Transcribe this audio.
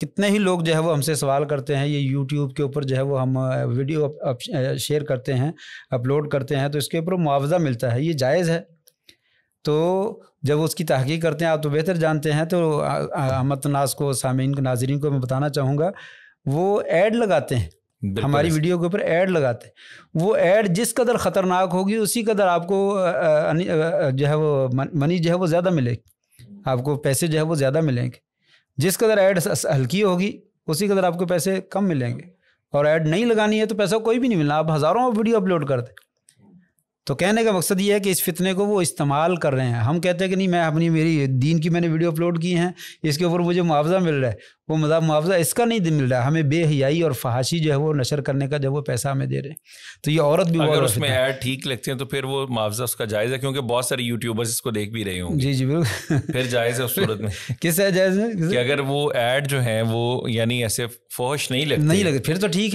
कितने ही लोग जो है वो हमसे सवाल करते हैं ये यूट्यूब के ऊपर जो है वो हम वीडियो शेयर करते हैं अपलोड करते हैं तो इसके ऊपर मुआवजा मिलता है ये जायज़ है तो जब उसकी तहकीक करते हैं आप तो बेहतर जानते हैं तो अहमद नाज को सामीन को नाजरन को मैं बताना चाहूँगा वो एड लगाते हैं हमारी वीडियो के ऊपर ऐड लगाते हैं वो ऐड जिस कदर ख़तरनाक होगी उसी कदर आपको जो है वो मनी जो है वो ज़्यादा मिलेगी आपको पैसे जो है वो ज़्यादा मिलेंगे जिस कदर ऐड हल्की होगी उसी कदर आपको पैसे कम मिलेंगे और ऐड नहीं लगानी है तो पैसा कोई भी नहीं मिलना आप हज़ारों वीडियो अपलोड कर दें तो कहने का मकसद ये है कि इस फितने को वो इस्तेमाल कर रहे हैं हम कहते हैं कि नहीं मैं अपनी मेरी दीन की मैंने वीडियो अपलोड की हैं इसके ऊपर मुझे मुआवजा मिल रहा है वो मतलब मुआवजा इसका नहीं मिल रहा है हमें बेहयाई और फहाशी जो है वो नशर करने का जब वो पैसा हमें दे रहे हैं तो ये औरत भी अगर उसमें ऐड ठीक लगते हैं तो फिर वो मुआवजा उसका जायज़ है क्योंकि बहुत सारे यूट्यूबर्स इसको देख भी रहे हूँ जी जी बिल्कुल फिर जायज़ है उस सूरत में किस है जायज़ में अगर वो एड जो है वो यानी ऐसे फोहश नहीं लगे नहीं लगे फिर तो ठीक है